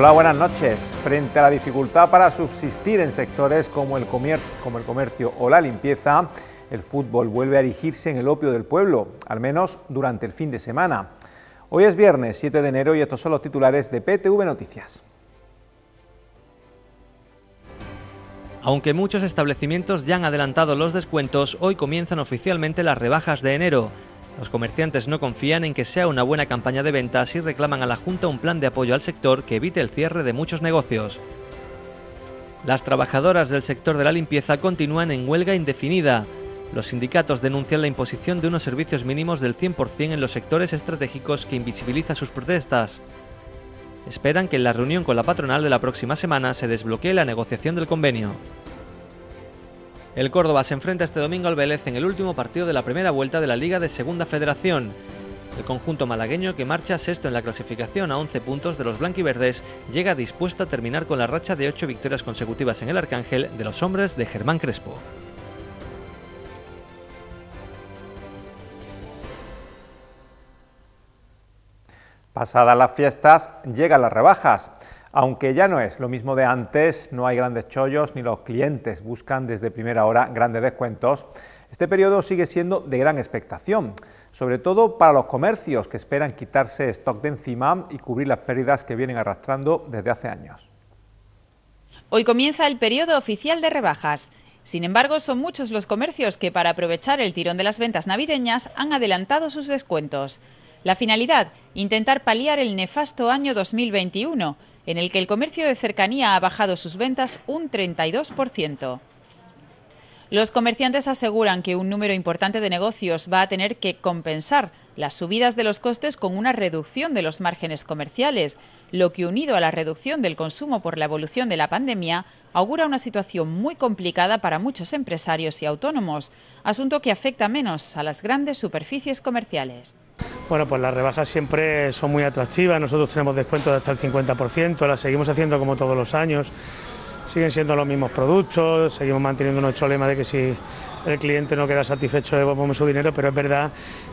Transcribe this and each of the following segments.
Hola, buenas noches. Frente a la dificultad para subsistir en sectores como el, comercio, o la limpieza, el fútbol vuelve a erigirse en el opio del pueblo, al menos durante el fin de semana. Hoy es viernes 7 de enero y estos son los titulares de PTV Noticias. Aunque muchos establecimientos ya han adelantado los descuentos, hoy comienzan oficialmente las rebajas de enero. Los comerciantes no confían en que sea una buena campaña de ventas y reclaman a la Junta un plan de apoyo al sector que evite el cierre de muchos negocios. Las trabajadoras del sector de la limpieza continúan en huelga indefinida. Los sindicatos denuncian la imposición de unos servicios mínimos del 100% en los sectores estratégicos que invisibiliza sus protestas. Esperan que en la reunión con la patronal de la próxima semana se desbloquee la negociación del convenio. El Córdoba se enfrenta este domingo al Vélez en el último partido de la primera vuelta de la Liga de Segunda Federación. El conjunto malagueño, que marcha sexto en la clasificación a 11 puntos de los blanquiverdes, llega dispuesto a terminar con la racha de 8 victorias consecutivas en el Arcángel de los hombres de Germán Crespo. Pasadas las fiestas, llegan las rebajas. Aunque ya no es lo mismo de antes, no hay grandes chollos ni los clientes buscan desde primera hora grandes descuentos. Este periodo sigue siendo de gran expectación, sobre todo para los comercios que esperan quitarse stock de encima y cubrir las pérdidas que vienen arrastrando desde hace años. Hoy comienza el periodo oficial de rebajas. Sin embargo, son muchos los comercios que para aprovechar el tirón de las ventas navideñas han adelantado sus descuentos. La finalidad, intentar paliar el nefasto año 2021 en el que el comercio de cercanía ha bajado sus ventas un 32%. Los comerciantes aseguran que un número importante de negocios va a tener que compensar las subidas de los costes con una reducción de los márgenes comerciales, lo que unido a la reducción del consumo por la evolución de la pandemia, augura una situación muy complicada para muchos empresarios y autónomos, asunto que afecta menos a las grandes superficies comerciales. Bueno, pues las rebajas siempre son muy atractivas, nosotros tenemos descuentos de hasta el 50%, las seguimos haciendo como todos los años, siguen siendo los mismos productos, seguimos manteniendo nuestro lema de que si el cliente no queda satisfecho devolvemos su dinero, pero es verdad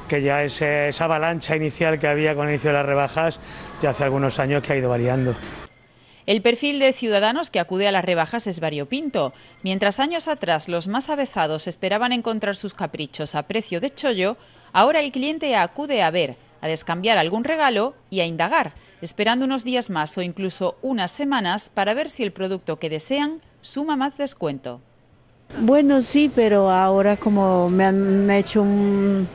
que ya esa avalancha inicial que había con el inicio de las rebajas ya hace algunos años que ha ido variando. El perfil de ciudadanos que acude a las rebajas es variopinto. Mientras años atrás los más avezados esperaban encontrar sus caprichos a precio de chollo, Ahora el cliente acude a ver, a descambiar algún regalo y a indagar, esperando unos días más o incluso unas semanas para ver si el producto que desean suma más descuento. Bueno, sí, pero ahora como me han hecho un,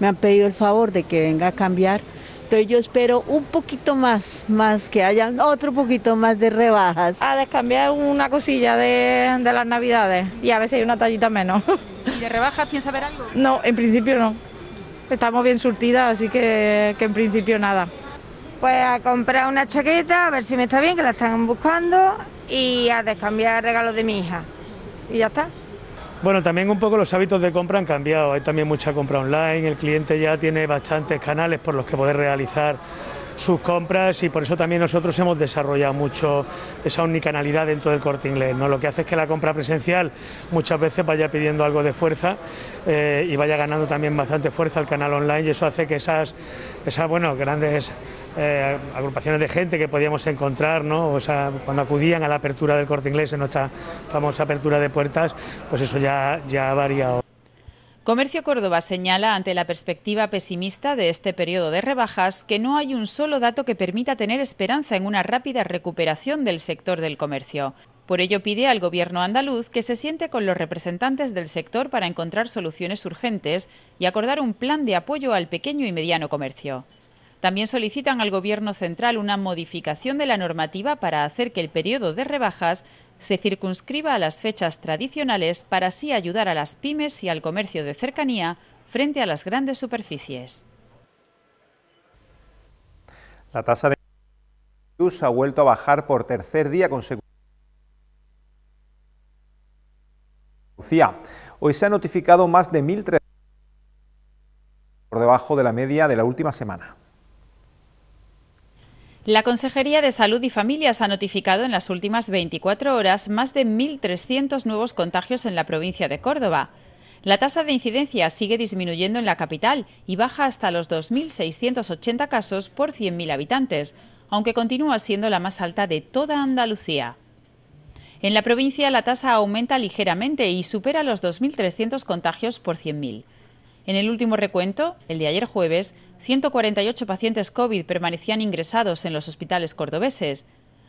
me han pedido el favor de que venga a cambiar, entonces yo espero un poquito más, más que haya otro poquito más de rebajas. A descambiar una cosilla de, de las navidades y a veces hay una tallita menos. ¿Y de rebajas piensa ver algo? No, en principio no. Estamos bien surtidas, así que, en principio nada. Pues a comprar una chaqueta, a ver si me está bien, que la están buscando, y a descambiar regalos de mi hija. Y ya está. Bueno, también un poco los hábitos de compra han cambiado. Hay también mucha compra online, el cliente ya tiene bastantes canales por los que poder realizar sus compras y por eso también nosotros hemos desarrollado mucho esa unicanalidad dentro del corte inglés. ¿no? Lo que hace es que la compra presencial muchas veces vaya pidiendo algo de fuerza eh, y vaya ganando también bastante fuerza el canal online y eso hace que esas, esas bueno, grandes eh, agrupaciones de gente que podíamos encontrar, ¿no? o sea, cuando acudían a la apertura del corte inglés en nuestra famosa apertura de puertas, pues eso ya, ya ha variado. Comercio Córdoba señala ante la perspectiva pesimista de este periodo de rebajas que no hay un solo dato que permita tener esperanza en una rápida recuperación del sector del comercio. Por ello pide al gobierno andaluz que se siente con los representantes del sector para encontrar soluciones urgentes y acordar un plan de apoyo al pequeño y mediano comercio. También solicitan al Gobierno central una modificación de la normativa para hacer que el periodo de rebajas se circunscriba a las fechas tradicionales para así ayudar a las pymes y al comercio de cercanía frente a las grandes superficies. La tasa de virus ha vuelto a bajar por tercer día consecutivo. Hoy se ha notificado más de 1.300 por debajo de la media de la última semana. La Consejería de Salud y Familias ha notificado en las últimas 24 horas más de 1.300 nuevos contagios en la provincia de Córdoba. La tasa de incidencia sigue disminuyendo en la capital y baja hasta los 2.680 casos por 100.000 habitantes, aunque continúa siendo la más alta de toda Andalucía. En la provincia la tasa aumenta ligeramente y supera los 2.300 contagios por 100.000. En el último recuento, el de ayer jueves, 148 pacientes COVID permanecían ingresados en los hospitales cordobeses,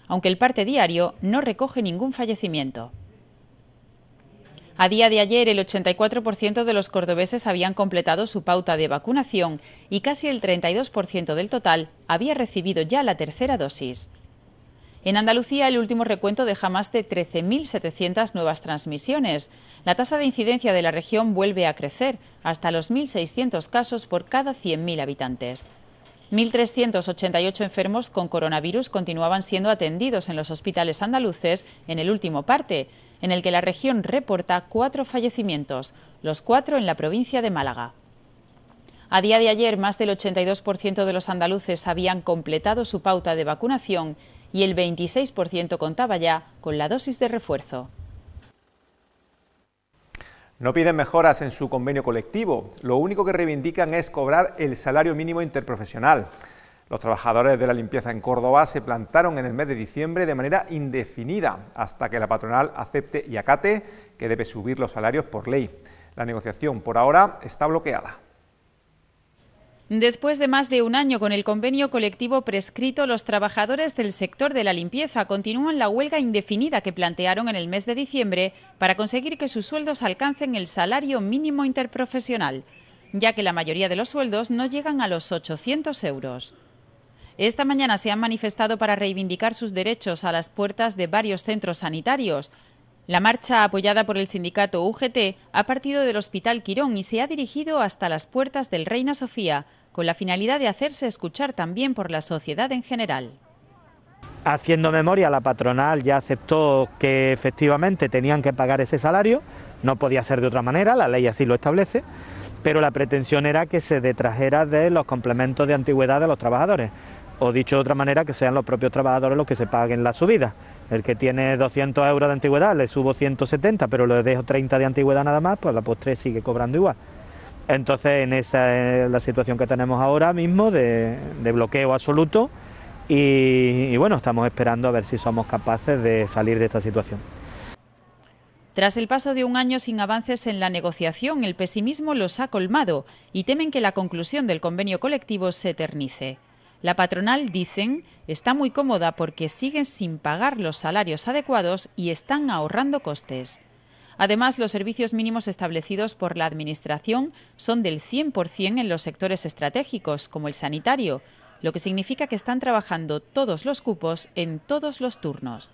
aunque el parte diario no recoge ningún fallecimiento. A día de ayer, el 84% de los cordobeses habían completado su pauta de vacunación y casi el 32% del total había recibido ya la tercera dosis. En Andalucía, el último recuento deja más de 13.700 nuevas transmisiones, la tasa de incidencia de la región vuelve a crecer, hasta los 1.600 casos por cada 100.000 habitantes. 1.388 enfermos con coronavirus continuaban siendo atendidos en los hospitales andaluces en el último parte, en el que la región reporta cuatro fallecimientos, los cuatro en la provincia de Málaga. A día de ayer, más del 82% de los andaluces habían completado su pauta de vacunación y el 26% contaba ya con la dosis de refuerzo. No piden mejoras en su convenio colectivo, lo único que reivindican es cobrar el salario mínimo interprofesional. Los trabajadores de la limpieza en Córdoba se plantaron en el mes de diciembre de manera indefinida hasta que la patronal acepte y acate que debe subir los salarios por ley. La negociación por ahora está bloqueada. Después de más de un año con el convenio colectivo prescrito, los trabajadores del sector de la limpieza continúan la huelga indefinida que plantearon en el mes de diciembre para conseguir que sus sueldos alcancen el salario mínimo interprofesional, ya que la mayoría de los sueldos no llegan a los 800 euros. Esta mañana se han manifestado para reivindicar sus derechos a las puertas de varios centros sanitarios, la marcha apoyada por el sindicato UGT ha partido del Hospital Quirón y se ha dirigido hasta las puertas del Reina Sofía, con la finalidad de hacerse escuchar también por la sociedad en general. Haciendo memoria, la patronal ya aceptó que efectivamente tenían que pagar ese salario, no podía ser de otra manera, la ley así lo establece, pero la pretensión era que se detrajera de los complementos de antigüedad de los trabajadores, o dicho de otra manera, que sean los propios trabajadores los que se paguen la subida. El que tiene 200 euros de antigüedad le subo 170, pero le dejo 30 de antigüedad nada más, pues la postre sigue cobrando igual. Entonces, en esa es eh, la situación que tenemos ahora mismo de, bloqueo absoluto y bueno, estamos esperando a ver si somos capaces de salir de esta situación. Tras el paso de un año sin avances en la negociación, el pesimismo los ha colmado y temen que la conclusión del convenio colectivo se eternice. La patronal, dicen, está muy cómoda porque siguen sin pagar los salarios adecuados y están ahorrando costes. Además, los servicios mínimos establecidos por la Administración son del 100% en los sectores estratégicos, como el sanitario, lo que significa que están trabajando todos los cupos en todos los turnos.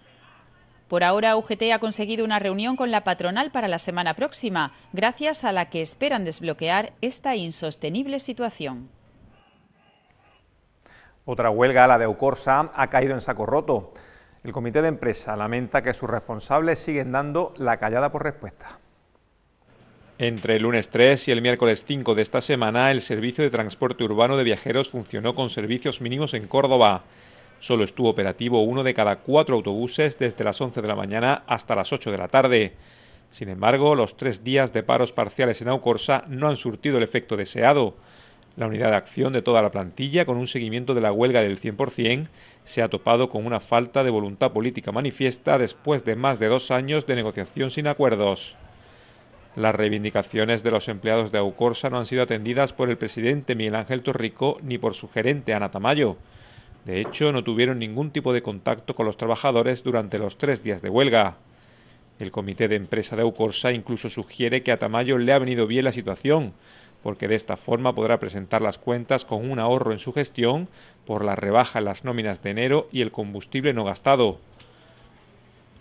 Por ahora, UGT ha conseguido una reunión con la patronal para la semana próxima, gracias a la que esperan desbloquear esta insostenible situación. Otra huelga, la de Ocorsa, ha caído en saco roto. El comité de empresa lamenta que sus responsables siguen dando la callada por respuesta. Entre el lunes 3 y el miércoles 5 de esta semana, el servicio de transporte urbano de viajeros funcionó con servicios mínimos en Córdoba. Solo estuvo operativo uno de cada cuatro autobuses desde las 11 de la mañana hasta las 8 de la tarde. Sin embargo, los tres días de paros parciales en Aucorsa no han surtido el efecto deseado. La unidad de acción de toda la plantilla, con un seguimiento de la huelga del 100%, se ha topado con una falta de voluntad política manifiesta después de más de dos años de negociación sin acuerdos. Las reivindicaciones de los empleados de Aucorsa no han sido atendidas por el presidente Miguel Ángel Torrico ni por su gerente Ana Tamayo. De hecho, no tuvieron ningún tipo de contacto con los trabajadores durante los tres días de huelga. El comité de empresa de Aucorsa incluso sugiere que a Tamayo le ha venido bien la situación, porque de esta forma podrá presentar las cuentas con un ahorro en su gestión por la rebaja en las nóminas de enero y el combustible no gastado.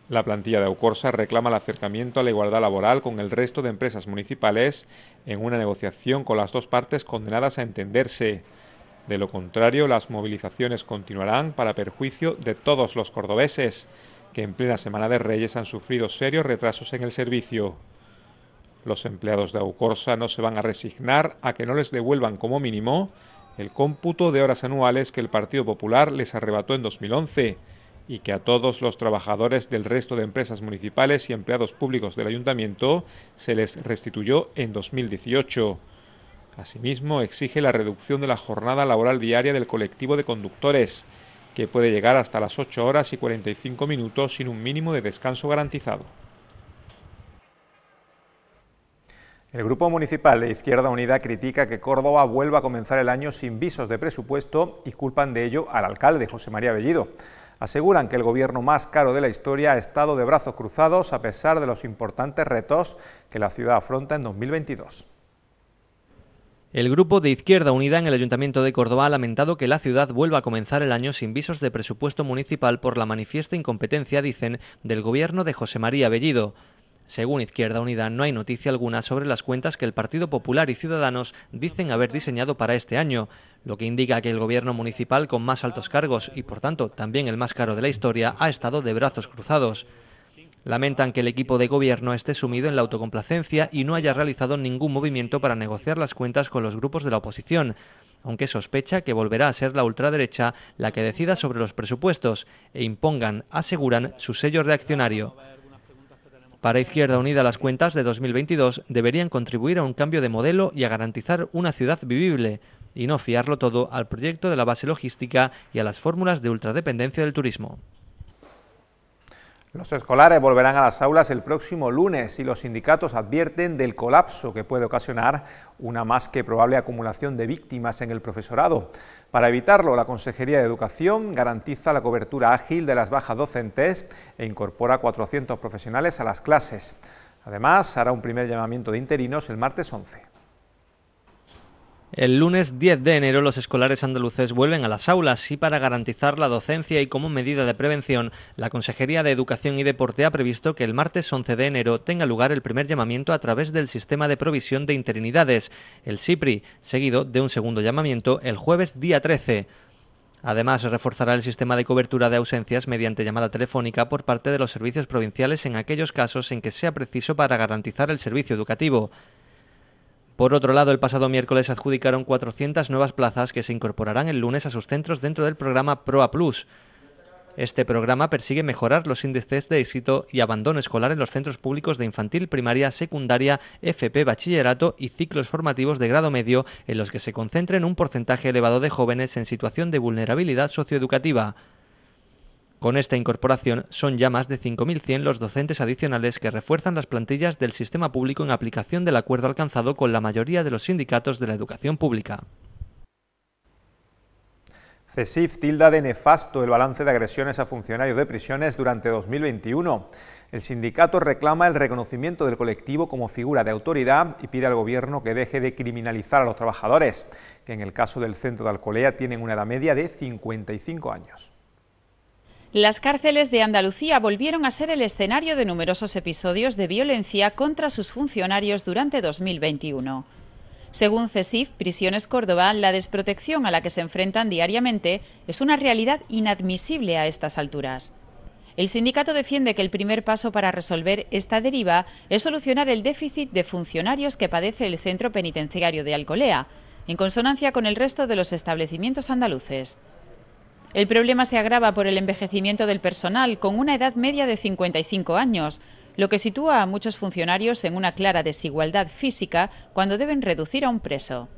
La plantilla de Aucorsa reclama el acercamiento a la igualdad laboral con el resto de empresas municipales en una negociación con las dos partes condenadas a entenderse. De lo contrario, las movilizaciones continuarán para perjuicio de todos los cordobeses, que en plena Semana de Reyes han sufrido serios retrasos en el servicio. Los empleados de Aucorsa no se van a resignar a que no les devuelvan como mínimo el cómputo de horas anuales que el Partido Popular les arrebató en 2011 y que a todos los trabajadores del resto de empresas municipales y empleados públicos del ayuntamiento se les restituyó en 2018. Asimismo, exige la reducción de la jornada laboral diaria del colectivo de conductores, que puede llegar hasta las 8 horas y 45 minutos sin un mínimo de descanso garantizado. El Grupo Municipal de Izquierda Unida critica que Córdoba vuelva a comenzar el año sin visos de presupuesto y culpan de ello al alcalde José María Bellido. Aseguran que el gobierno más caro de la historia ha estado de brazos cruzados a pesar de los importantes retos que la ciudad afronta en 2022. El grupo de Izquierda Unida en el Ayuntamiento de Córdoba ha lamentado que la ciudad vuelva a comenzar el año sin visos de presupuesto municipal por la manifiesta incompetencia, dicen, del gobierno de José María Bellido. Según Izquierda Unida, no hay noticia alguna sobre las cuentas que el Partido Popular y Ciudadanos dicen haber diseñado para este año, lo que indica que el gobierno municipal con más altos cargos y por tanto también el más caro de la historia ha estado de brazos cruzados. Lamentan que el equipo de gobierno esté sumido en la autocomplacencia y no haya realizado ningún movimiento para negociar las cuentas con los grupos de la oposición, aunque sospecha que volverá a ser la ultraderecha la que decida sobre los presupuestos e impongan, aseguran, su sello reaccionario. Para Izquierda Unida, las cuentas de 2022 deberían contribuir a un cambio de modelo y a garantizar una ciudad vivible, y no fiarlo todo al proyecto de la base logística y a las fórmulas de ultradependencia del turismo. Los escolares volverán a las aulas el próximo lunes y los sindicatos advierten del colapso que puede ocasionar una más que probable acumulación de víctimas en el profesorado. Para evitarlo, la Consejería de Educación garantiza la cobertura ágil de las bajas docentes e incorpora 400 profesionales a las clases. Además, hará un primer llamamiento de interinos el martes 11. El lunes 10 de enero los escolares andaluces vuelven a las aulas y para garantizar la docencia y como medida de prevención, la Consejería de Educación y Deporte ha previsto que el martes 11 de enero tenga lugar el primer llamamiento a través del sistema de provisión de interinidades, el SIPRI, seguido de un segundo llamamiento el jueves día 13. Además, reforzará el sistema de cobertura de ausencias mediante llamada telefónica por parte de los servicios provinciales en aquellos casos en que sea preciso para garantizar el servicio educativo. Por otro lado, el pasado miércoles adjudicaron 400 nuevas plazas que se incorporarán el lunes a sus centros dentro del programa PROA Plus. Este programa persigue mejorar los índices de éxito y abandono escolar en los centros públicos de infantil, primaria, secundaria, FP, bachillerato y ciclos formativos de grado medio en los que se concentren un porcentaje elevado de jóvenes en situación de vulnerabilidad socioeducativa. Con esta incorporación son ya más de 5.100 los docentes adicionales que refuerzan las plantillas del sistema público en aplicación del acuerdo alcanzado con la mayoría de los sindicatos de la educación pública. CESIF tilda de nefasto el balance de agresiones a funcionarios de prisiones durante 2021. El sindicato reclama el reconocimiento del colectivo como figura de autoridad y pide al gobierno que deje de criminalizar a los trabajadores, que en el caso del centro de Alcolea tienen una edad media de 55 años. Las cárceles de Andalucía volvieron a ser el escenario de numerosos episodios de violencia contra sus funcionarios durante 2021. Según CESIF, Prisiones Córdoba, la desprotección a la que se enfrentan diariamente es una realidad inadmisible a estas alturas. El sindicato defiende que el primer paso para resolver esta deriva es solucionar el déficit de funcionarios que padece el centro penitenciario de Alcolea, en consonancia con el resto de los establecimientos andaluces. El problema se agrava por el envejecimiento del personal, con una edad media de 55 años, lo que sitúa a muchos funcionarios en una clara desigualdad física cuando deben reducir a un preso.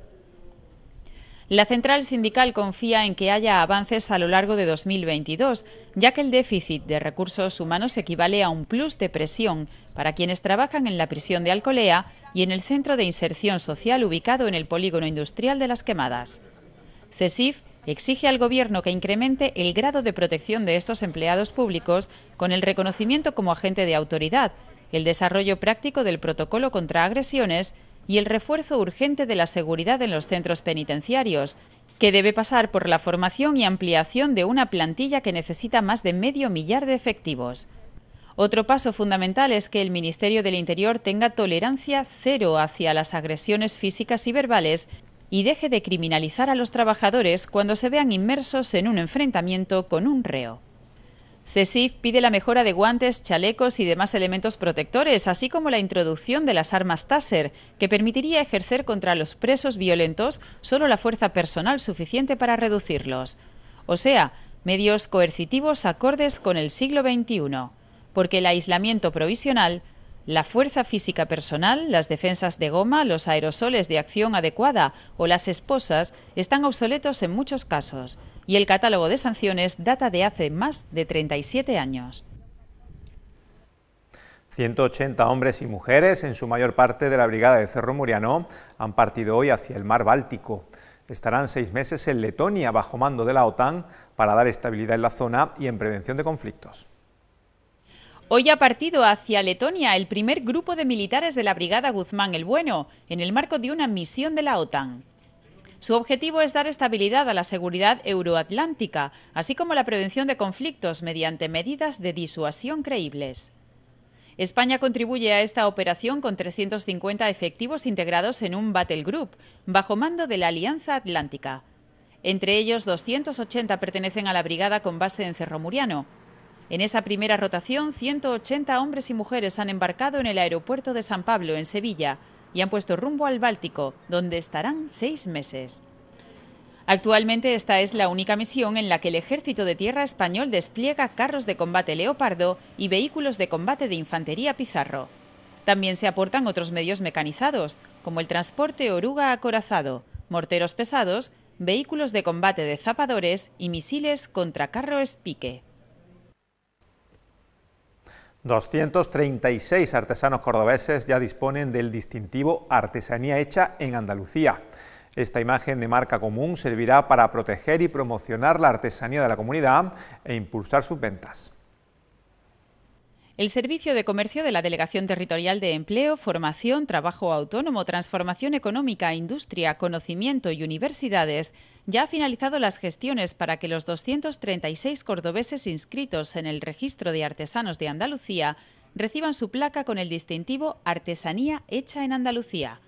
La central sindical confía en que haya avances a lo largo de 2022, ya que el déficit de recursos humanos equivale a un plus de presión para quienes trabajan en la prisión de Alcolea y en el centro de inserción social ubicado en el polígono industrial de Las Quemadas. CESIF exige al Gobierno que incremente el grado de protección de estos empleados públicos con el reconocimiento como agente de autoridad, el desarrollo práctico del protocolo contra agresiones y el refuerzo urgente de la seguridad en los centros penitenciarios, que debe pasar por la formación y ampliación de una plantilla que necesita más de medio millar de efectivos. Otro paso fundamental es que el Ministerio del Interior tenga tolerancia cero hacia las agresiones físicas y verbales y deje de criminalizar a los trabajadores cuando se vean inmersos en un enfrentamiento con un reo. CESIF pide la mejora de guantes, chalecos y demás elementos protectores, así como la introducción de las armas Taser, que permitiría ejercer contra los presos violentos solo la fuerza personal suficiente para reducirlos. O sea, medios coercitivos acordes con el siglo XXI, porque el aislamiento provisional la fuerza física personal, las defensas de goma, los aerosoles de acción adecuada o las esposas están obsoletos en muchos casos y el catálogo de sanciones data de hace más de 37 años. 180 hombres y mujeres, en su mayor parte de la brigada de Cerro Muriano, han partido hoy hacia el mar Báltico. Estarán seis meses en Letonia bajo mando de la OTAN para dar estabilidad en la zona y en prevención de conflictos. Hoy ha partido hacia Letonia el primer grupo de militares de la Brigada Guzmán el Bueno, en el marco de una misión de la OTAN. Su objetivo es dar estabilidad a la seguridad euroatlántica, así como la prevención de conflictos mediante medidas de disuasión creíbles. España contribuye a esta operación con 350 efectivos integrados en un Battle Group, bajo mando de la Alianza Atlántica. Entre ellos, 280 pertenecen a la brigada con base en Cerro Muriano, en esa primera rotación, 180 hombres y mujeres han embarcado en el aeropuerto de San Pablo, en Sevilla, y han puesto rumbo al Báltico, donde estarán seis meses. Actualmente esta es la única misión en la que el Ejército de Tierra Español despliega carros de combate Leopardo y vehículos de combate de infantería Pizarro. También se aportan otros medios mecanizados, como el transporte oruga acorazado, morteros pesados, vehículos de combate de zapadores y misiles contra carro pique. 236 artesanos cordobeses ya disponen del distintivo Artesanía hecha en Andalucía. Esta imagen de marca común servirá para proteger y promocionar la artesanía de la comunidad e impulsar sus ventas. El Servicio de Comercio de la Delegación Territorial de Empleo, Formación, Trabajo Autónomo, Transformación Económica, Industria, Conocimiento y Universidades ya ha finalizado las gestiones para que los 236 cordobeses inscritos en el Registro de Artesanos de Andalucía reciban su placa con el distintivo Artesanía hecha en Andalucía.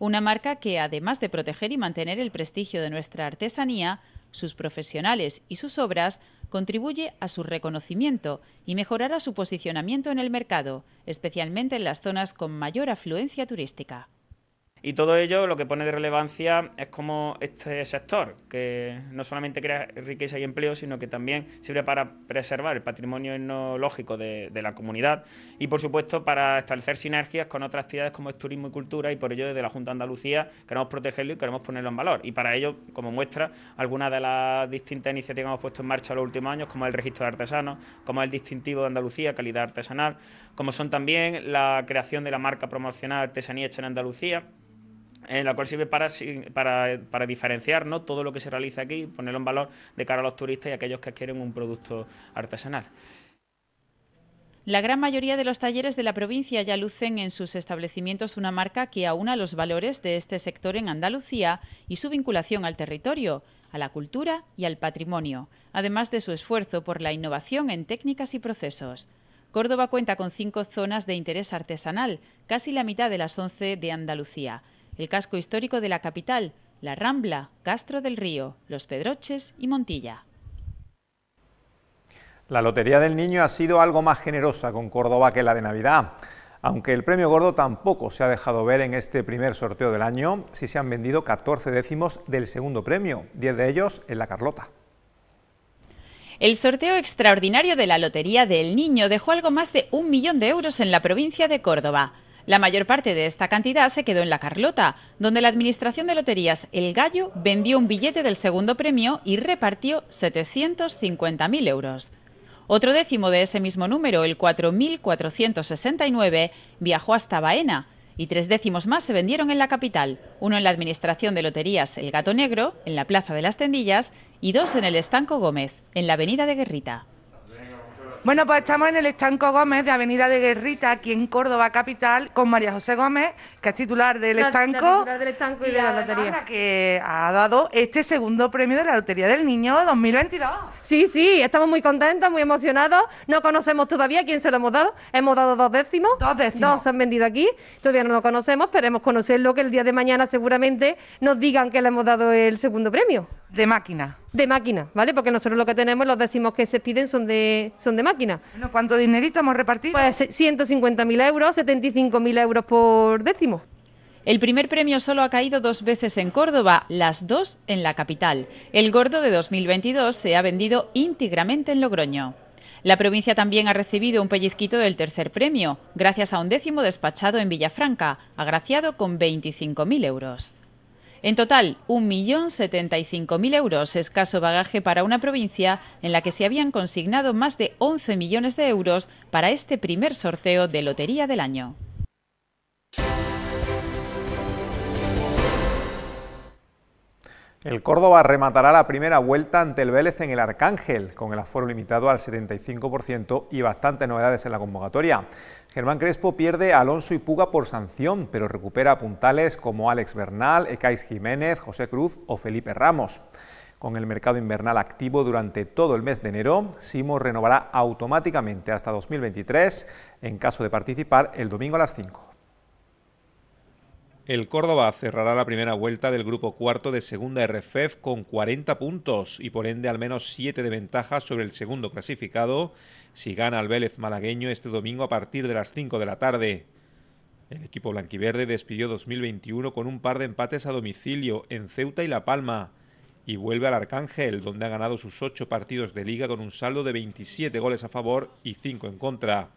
Una marca que, además de proteger y mantener el prestigio de nuestra artesanía, sus profesionales y sus obras, contribuye a su reconocimiento y mejorará su posicionamiento en el mercado, especialmente en las zonas con mayor afluencia turística. Y todo ello lo que pone de relevancia es como este sector, que no solamente crea riqueza y empleo, sino que también sirve para preservar el patrimonio etnológico de, la comunidad y, por supuesto, para establecer sinergias con otras actividades como es turismo y cultura y por ello desde la Junta de Andalucía queremos protegerlo y queremos ponerlo en valor. Y para ello, como muestra, algunas de las distintas iniciativas que hemos puesto en marcha en los últimos años, como el registro de artesanos, como el distintivo de Andalucía, calidad artesanal, como son también la creación de la marca promocional Artesanía Hecha en Andalucía, en la cual sirve para, diferenciar ¿no? todo lo que se realiza aquí y ponerlo en valor de cara a los turistas y a aquellos que adquieren un producto artesanal. La gran mayoría de los talleres de la provincia ya lucen en sus establecimientos una marca que aúna los valores de este sector en Andalucía y su vinculación al territorio, a la cultura y al patrimonio, además de su esfuerzo por la innovación en técnicas y procesos. Córdoba cuenta con cinco zonas de interés artesanal, casi la mitad de las once de Andalucía el casco histórico de la capital, la Rambla, Castro del Río, Los Pedroches y Montilla. La Lotería del Niño ha sido algo más generosa con Córdoba que la de Navidad. Aunque el premio gordo tampoco se ha dejado ver en este primer sorteo del año, sí se han vendido 14 décimos del segundo premio, 10 de ellos en la Carlota. El sorteo extraordinario de la Lotería del Niño dejó algo más de un millón de euros en la provincia de Córdoba. La mayor parte de esta cantidad se quedó en La Carlota, donde la Administración de Loterías El Gallo vendió un billete del segundo premio y repartió 750.000 euros. Otro décimo de ese mismo número, el 4.469, viajó hasta Baena, y tres décimos más se vendieron en la capital, uno en la Administración de Loterías El Gato Negro, en la Plaza de las Tendillas, y dos en el Estanco Gómez, en la Avenida de Guerrita. Bueno, pues estamos en el Estanco Gómez de Avenida de Guerrita, aquí en Córdoba capital, con María José Gómez, que es titular del Estanco. y, de la lotería. que ha dado este segundo premio de la Lotería del Niño 2022. Sí, sí, estamos muy contentos, muy emocionados. No conocemos todavía quién se lo hemos dado. Hemos dado dos décimos. Dos décimos. Dos se han vendido aquí. Todavía no lo conocemos, pero esperemos lo que el día de mañana seguramente nos digan que le hemos dado el segundo premio. De máquina. De máquina, ¿vale? Porque nosotros lo que tenemos, los décimos que se piden son de, son de máquina. Bueno, ¿Cuánto dinerito hemos repartido? Pues 150.000 euros, 75.000 euros por décimo. El primer premio solo ha caído dos veces en Córdoba, las dos en la capital. El gordo de 2022 se ha vendido íntegramente en Logroño. La provincia también ha recibido un pellizquito del tercer premio, gracias a un décimo despachado en Villafranca, agraciado con 25.000 euros. En total, 1.075.000 euros, escaso bagaje para una provincia en la que se habían consignado más de 11 millones de euros para este primer sorteo de Lotería del Año. El Córdoba rematará la primera vuelta ante el Vélez en el Arcángel, con el aforo limitado al 75% y bastantes novedades en la convocatoria. Germán Crespo pierde a Alonso y Puga por sanción, pero recupera puntales como Alex Bernal, Ecais Jiménez, José Cruz o Felipe Ramos. Con el mercado invernal activo durante todo el mes de enero, Simo renovará automáticamente hasta 2023 en caso de participar el domingo a las 5. El Córdoba cerrará la primera vuelta del grupo cuarto de segunda RFEF con 40 puntos y por ende al menos 7 de ventaja sobre el segundo clasificado si gana al Vélez malagueño este domingo a partir de las 5 de la tarde. El equipo blanquiverde despidió 2021 con un par de empates a domicilio en Ceuta y La Palma y vuelve al Arcángel, donde ha ganado sus 8 partidos de liga con un saldo de 27 goles a favor y 5 en contra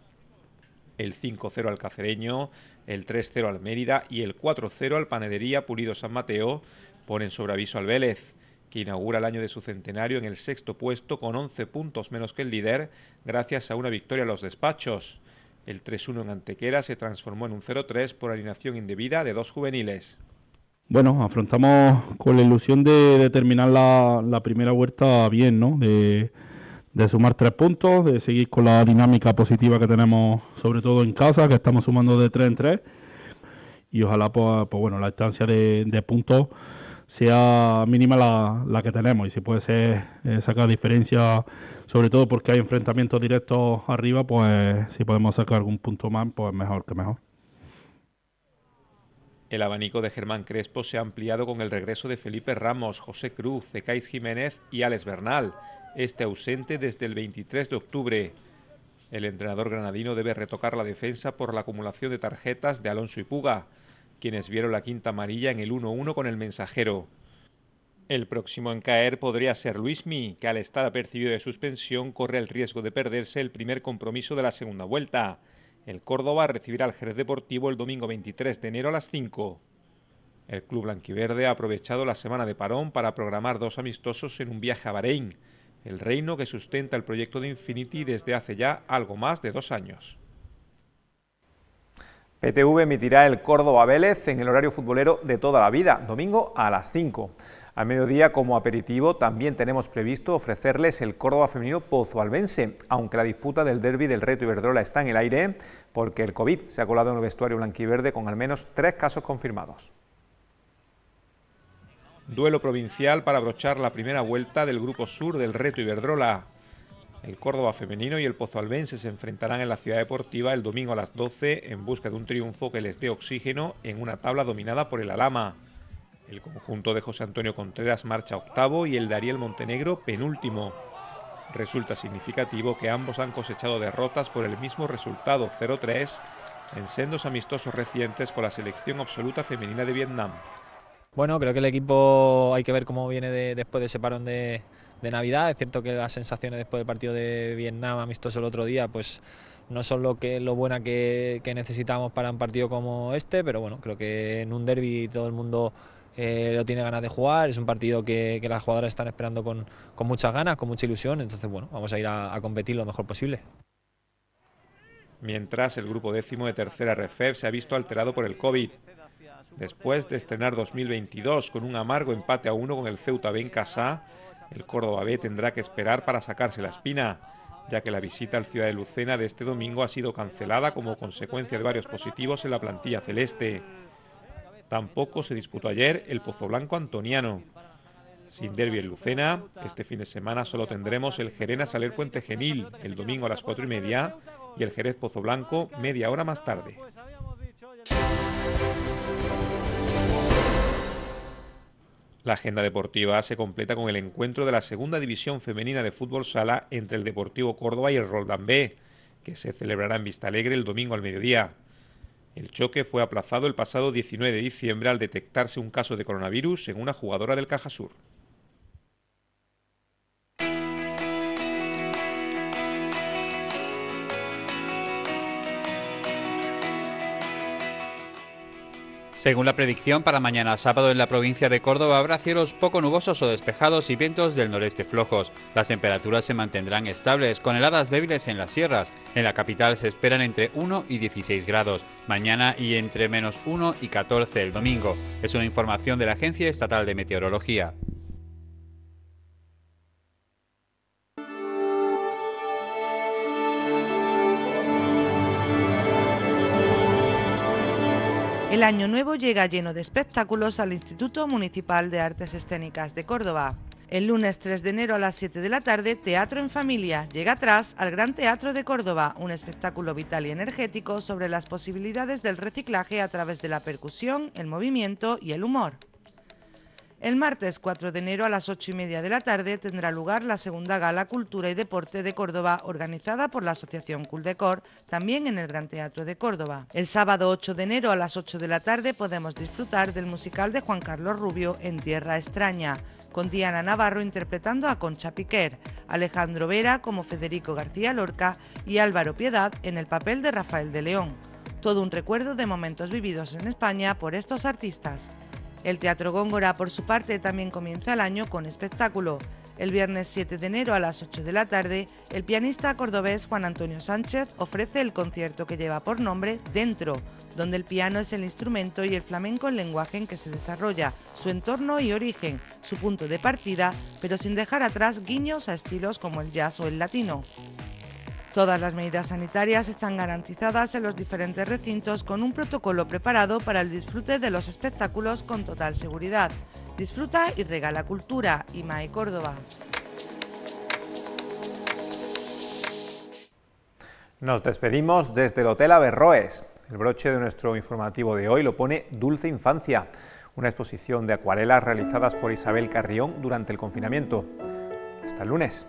el 5-0 al Cacereño, el 3-0 al Mérida y el 4-0 al Panadería Pulido San Mateo ponen sobre aviso al Vélez, que inaugura el año de su centenario en el sexto puesto con 11 puntos menos que el líder gracias a una victoria a los despachos. El 3-1 en Antequera se transformó en un 0-3 por alineación indebida de dos juveniles. Bueno, afrontamos con la ilusión de, terminar la, primera vuelta bien, ¿no? de sumar tres puntos, de seguir con la dinámica positiva que tenemos, sobre todo en casa, que estamos sumando de tres en tres. Y ojalá, pues, pues bueno, la distancia de, puntos sea mínima la, que tenemos y si puede ser eh, sacar diferencia, sobre todo porque hay enfrentamientos directos arriba, pues si podemos sacar algún punto más, pues mejor que mejor. El abanico de Germán Crespo se ha ampliado con el regreso de Felipe Ramos, José Cruz, de Jiménez y Alex Bernal este ausente desde el 23 de octubre. El entrenador granadino debe retocar la defensa por la acumulación de tarjetas de Alonso y Puga, quienes vieron la quinta amarilla en el 1-1 con el mensajero. El próximo en caer podría ser Luismi, que al estar apercibido de suspensión corre el riesgo de perderse el primer compromiso de la segunda vuelta. El Córdoba recibirá al Jerez Deportivo el domingo 23 de enero a las 5. El club blanquiverde ha aprovechado la semana de parón para programar dos amistosos en un viaje a Bahrein, el reino que sustenta el proyecto de Infinity desde hace ya algo más de dos años. PTV emitirá el Córdoba Vélez en el horario futbolero de toda la vida, domingo a las 5. A mediodía, como aperitivo, también tenemos previsto ofrecerles el Córdoba femenino Pozoalbense, aunque la disputa del derby del Reto Iberdrola está en el aire, porque el COVID se ha colado en el vestuario blanquiverde con al menos tres casos confirmados. Duelo provincial para abrochar la primera vuelta del Grupo Sur del Reto Iberdrola. El Córdoba femenino y el Pozoalbense se enfrentarán en la ciudad deportiva el domingo a las 12 en busca de un triunfo que les dé oxígeno en una tabla dominada por el Alama. El conjunto de José Antonio Contreras marcha octavo y el de Ariel Montenegro penúltimo. Resulta significativo que ambos han cosechado derrotas por el mismo resultado 0-3 en sendos amistosos recientes con la selección absoluta femenina de Vietnam. Bueno, creo que el equipo hay que ver cómo viene después de ese parón de, Navidad. Es cierto que las sensaciones después del partido de Vietnam amistoso el otro día, pues no son lo que lo buena que, necesitamos para un partido como este, pero bueno, creo que en un derby todo el mundo eh, lo tiene ganas de jugar, es un partido que, las jugadoras están esperando con, muchas ganas, con mucha ilusión, entonces bueno, vamos a ir a, competir lo mejor posible mientras el grupo décimo de tercera RF se ha visto alterado por el COVID. Después de estrenar 2022 con un amargo empate a uno con el Ceuta en casa, el Córdoba B tendrá que esperar para sacarse la espina, ya que la visita al Ciudad de Lucena de este domingo ha sido cancelada como consecuencia de varios positivos en la plantilla celeste. Tampoco se disputó ayer el Pozo Blanco Antoniano. Sin derbi en Lucena, este fin de semana solo tendremos el Jerena Saler Puente Genil el domingo a las cuatro y media y el Jerez Pozo Blanco media hora más tarde. La agenda deportiva se completa con el encuentro de la segunda división femenina de fútbol sala entre el Deportivo Córdoba y el Roldán B, que se celebrará en Vistalegre el domingo al mediodía. El choque fue aplazado el pasado 19 de diciembre al detectarse un caso de coronavirus en una jugadora del Caja Sur. Según la predicción, para mañana sábado en la provincia de Córdoba habrá cielos poco nubosos o despejados y vientos del noreste flojos. Las temperaturas se mantendrán estables, con heladas débiles en las sierras. En la capital se esperan entre 1 y 16 grados, mañana y entre menos 1 y 14 el domingo. Es una información de la Agencia Estatal de Meteorología. El Año Nuevo llega lleno de espectáculos al Instituto Municipal de Artes Escénicas de Córdoba. El lunes 3 de enero a las 7 de la tarde, Teatro en Familia. Llega atrás al Gran Teatro de Córdoba, un espectáculo vital y energético sobre las posibilidades del reciclaje a través de la percusión, el movimiento y el humor. El martes 4 de enero a las 8 y media de la tarde tendrá lugar la segunda gala Cultura y Deporte de Córdoba organizada por la Asociación Culdecor, también en el Gran Teatro de Córdoba. El sábado 8 de enero a las 8 de la tarde podemos disfrutar del musical de Juan Carlos Rubio En Tierra Extraña, con Diana Navarro interpretando a Concha Piquer, Alejandro Vera como Federico García Lorca y Álvaro Piedad en el papel de Rafael de León. Todo un recuerdo de momentos vividos en España por estos artistas. El Teatro Góngora, por su parte, también comienza el año con espectáculo. El viernes 7 de enero a las 8 de la tarde, el pianista cordobés Juan Antonio Sánchez ofrece el concierto que lleva por nombre Dentro, donde el piano es el instrumento y el flamenco el lenguaje en que se desarrolla, su entorno y origen, su punto de partida, pero sin dejar atrás guiños a estilos como el jazz o el latino. Todas las medidas sanitarias están garantizadas en los diferentes recintos con un protocolo preparado para el disfrute de los espectáculos con total seguridad. Disfruta y regala cultura. IMAE Córdoba. Nos despedimos desde el Hotel Averroes. El broche de nuestro informativo de hoy lo pone Dulce Infancia, una exposición de acuarelas realizadas por Isabel Carrión durante el confinamiento. Hasta el lunes.